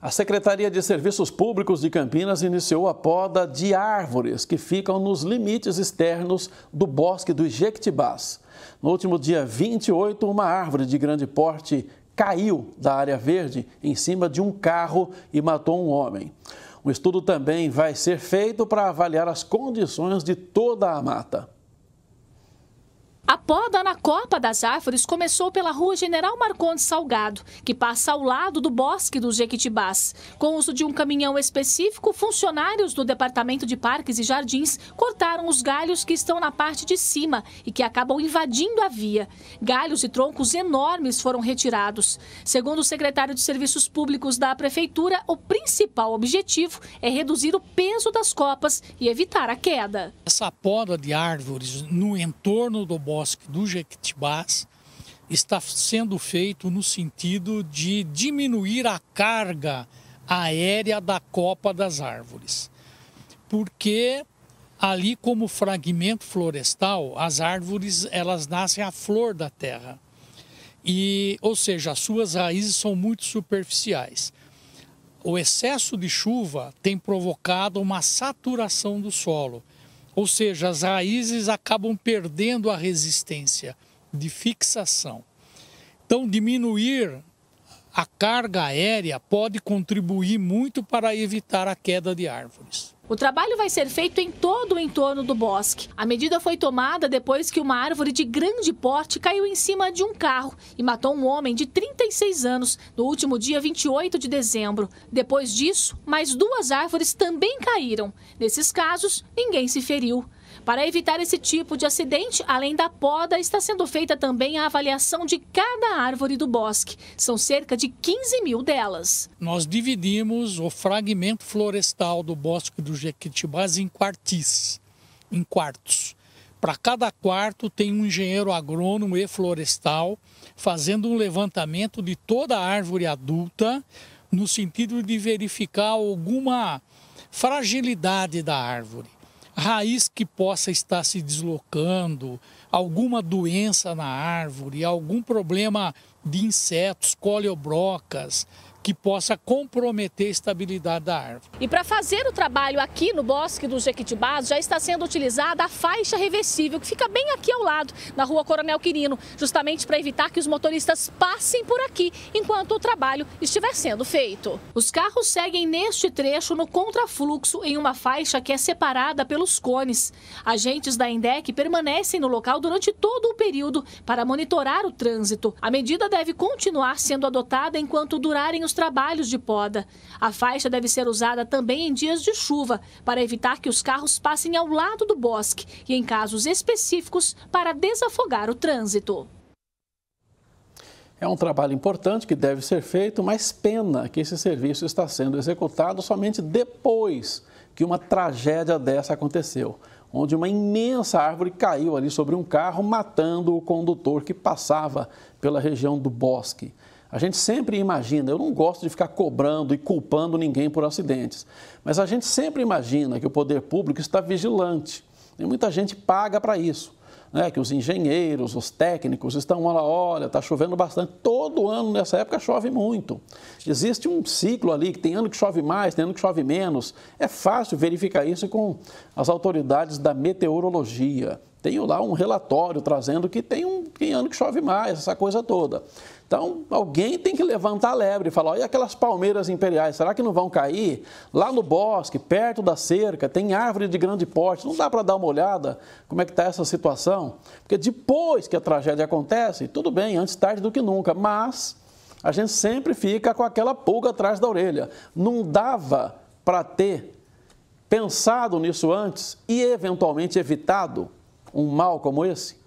A Secretaria de Serviços Públicos de Campinas iniciou a poda de árvores que ficam nos limites externos do Bosque do Jequitibás. No último dia 28, uma árvore de grande porte caiu da área verde em cima de um carro e matou um homem. Um estudo também vai ser feito para avaliar as condições de toda a mata. A poda na copa das árvores começou pela rua General Marcondes Salgado, que passa ao lado do bosque dos Jequitibás. Com o uso de um caminhão específico, funcionários do Departamento de Parques e Jardins cortaram os galhos que estão na parte de cima e que acabam invadindo a via. Galhos e troncos enormes foram retirados. Segundo o secretário de Serviços Públicos da Prefeitura, o principal objetivo é reduzir o peso das copas e evitar a queda. Essa poda de árvores no entorno do bosque bosque do Jequitibás está sendo feito no sentido de diminuir a carga aérea da copa das árvores. Porque ali como fragmento florestal, as árvores, elas nascem à flor da terra. E, ou seja, as suas raízes são muito superficiais. O excesso de chuva tem provocado uma saturação do solo ou seja, as raízes acabam perdendo a resistência de fixação. Então, diminuir a carga aérea pode contribuir muito para evitar a queda de árvores. O trabalho vai ser feito em todo o entorno do bosque. A medida foi tomada depois que uma árvore de grande porte caiu em cima de um carro e matou um homem de 36 anos no último dia 28 de dezembro. Depois disso, mais duas árvores também caíram. Nesses casos, ninguém se feriu. Para evitar esse tipo de acidente, além da poda, está sendo feita também a avaliação de cada árvore do bosque. São cerca de 15 mil delas. Nós dividimos o fragmento florestal do bosque do Jequitibás em quartis, em quartos. Para cada quarto tem um engenheiro agrônomo e florestal fazendo um levantamento de toda a árvore adulta no sentido de verificar alguma fragilidade da árvore raiz que possa estar se deslocando, alguma doença na árvore, algum problema de insetos, coleobrocas, que possa comprometer a estabilidade da árvore. E para fazer o trabalho aqui no Bosque do Jequitibás, já está sendo utilizada a faixa revestível, que fica bem aqui ao lado, na rua Coronel Quirino, justamente para evitar que os motoristas passem por aqui enquanto o trabalho estiver sendo feito. Os carros seguem neste trecho no contrafluxo em uma faixa que é separada pelos cones. Agentes da INDEC permanecem no local durante todo o período para monitorar o trânsito. A medida deve deve continuar sendo adotada enquanto durarem os trabalhos de poda. A faixa deve ser usada também em dias de chuva, para evitar que os carros passem ao lado do bosque e, em casos específicos, para desafogar o trânsito. É um trabalho importante que deve ser feito, mas pena que esse serviço está sendo executado somente depois que uma tragédia dessa aconteceu onde uma imensa árvore caiu ali sobre um carro, matando o condutor que passava pela região do bosque. A gente sempre imagina, eu não gosto de ficar cobrando e culpando ninguém por acidentes, mas a gente sempre imagina que o poder público está vigilante. E muita gente paga para isso né, que os engenheiros, os técnicos estão lá, olha, está chovendo bastante. Todo ano nessa época chove muito. Existe um ciclo ali, que tem ano que chove mais, tem ano que chove menos. É fácil verificar isso com as autoridades da meteorologia. Tenho lá um relatório trazendo que tem um tem ano que chove mais, essa coisa toda. Então, alguém tem que levantar a lebre e falar: olha aquelas palmeiras imperiais, será que não vão cair? Lá no bosque, perto da cerca, tem árvore de grande porte, não dá para dar uma olhada como é que está essa situação? Porque depois que a tragédia acontece, tudo bem, antes tarde do que nunca, mas a gente sempre fica com aquela pulga atrás da orelha. Não dava para ter pensado nisso antes e eventualmente evitado um mal como esse?